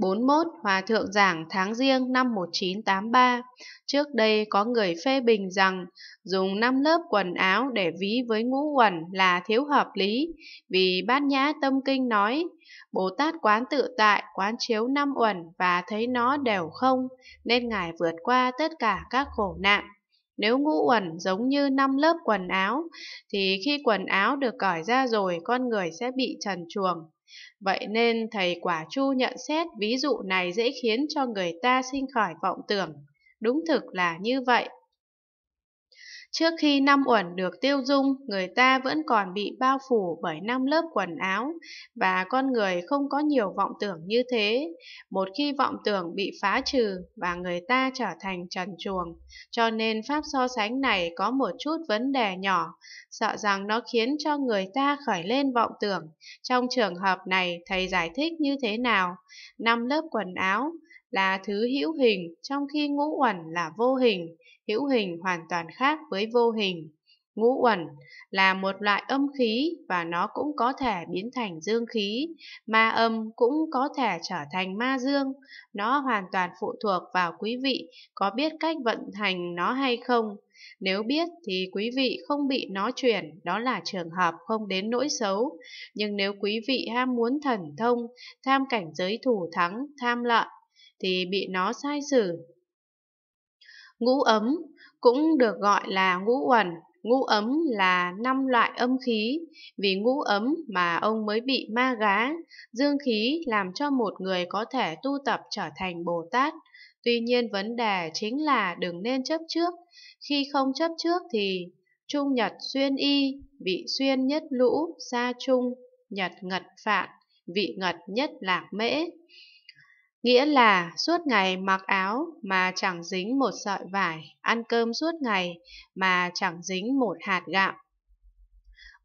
41. Hòa thượng giảng tháng riêng năm 1983 Trước đây có người phê bình rằng dùng 5 lớp quần áo để ví với ngũ quần là thiếu hợp lý vì Bát Nhã Tâm Kinh nói Bồ Tát quán tự tại, quán chiếu năm quần và thấy nó đều không nên Ngài vượt qua tất cả các khổ nạn. Nếu ngũ quần giống như năm lớp quần áo thì khi quần áo được cởi ra rồi con người sẽ bị trần chuồng Vậy nên thầy Quả Chu nhận xét ví dụ này dễ khiến cho người ta sinh khỏi vọng tưởng. Đúng thực là như vậy. Trước khi năm uẩn được tiêu dung, người ta vẫn còn bị bao phủ bởi năm lớp quần áo, và con người không có nhiều vọng tưởng như thế. Một khi vọng tưởng bị phá trừ và người ta trở thành trần chuồng, cho nên pháp so sánh này có một chút vấn đề nhỏ, sợ rằng nó khiến cho người ta khởi lên vọng tưởng. Trong trường hợp này, thầy giải thích như thế nào? Năm lớp quần áo là thứ hữu hình trong khi ngũ uẩn là vô hình, hữu hình hoàn toàn khác với vô hình. Ngũ uẩn là một loại âm khí và nó cũng có thể biến thành dương khí, ma âm cũng có thể trở thành ma dương, nó hoàn toàn phụ thuộc vào quý vị có biết cách vận hành nó hay không. Nếu biết thì quý vị không bị nó chuyển, đó là trường hợp không đến nỗi xấu. Nhưng nếu quý vị ham muốn thần thông, tham cảnh giới thủ thắng, tham lợi, thì bị nó sai xử. Ngũ ấm cũng được gọi là ngũ uẩn, ngũ ấm là năm loại âm khí, vì ngũ ấm mà ông mới bị ma gá, dương khí làm cho một người có thể tu tập trở thành Bồ Tát. Tuy nhiên vấn đề chính là đừng nên chấp trước, khi không chấp trước thì trung nhật xuyên y, vị xuyên nhất lũ, xa trung, nhật ngật phạn, vị ngật nhất lạc mễ. Nghĩa là suốt ngày mặc áo mà chẳng dính một sợi vải, ăn cơm suốt ngày mà chẳng dính một hạt gạo.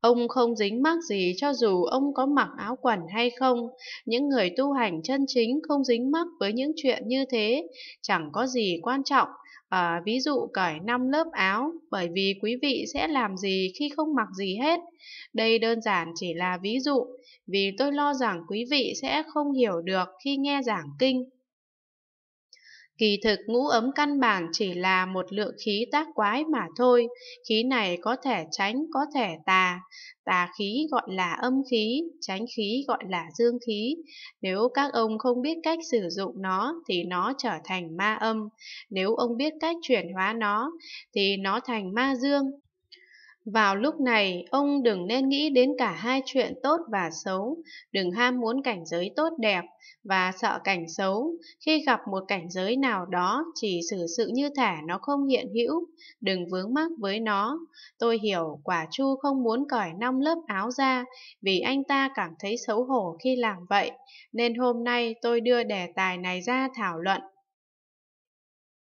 Ông không dính mắc gì cho dù ông có mặc áo quần hay không, những người tu hành chân chính không dính mắc với những chuyện như thế, chẳng có gì quan trọng À, ví dụ cởi 5 lớp áo bởi vì quý vị sẽ làm gì khi không mặc gì hết. Đây đơn giản chỉ là ví dụ vì tôi lo rằng quý vị sẽ không hiểu được khi nghe giảng kinh. Kỳ thực ngũ ấm căn bản chỉ là một lượng khí tác quái mà thôi, khí này có thể tránh, có thể tà. Tà khí gọi là âm khí, tránh khí gọi là dương khí. Nếu các ông không biết cách sử dụng nó thì nó trở thành ma âm, nếu ông biết cách chuyển hóa nó thì nó thành ma dương. Vào lúc này, ông đừng nên nghĩ đến cả hai chuyện tốt và xấu, đừng ham muốn cảnh giới tốt đẹp và sợ cảnh xấu. Khi gặp một cảnh giới nào đó, chỉ xử sự như thả nó không hiện hữu, đừng vướng mắc với nó. Tôi hiểu quả chu không muốn cởi năm lớp áo ra vì anh ta cảm thấy xấu hổ khi làm vậy, nên hôm nay tôi đưa đề tài này ra thảo luận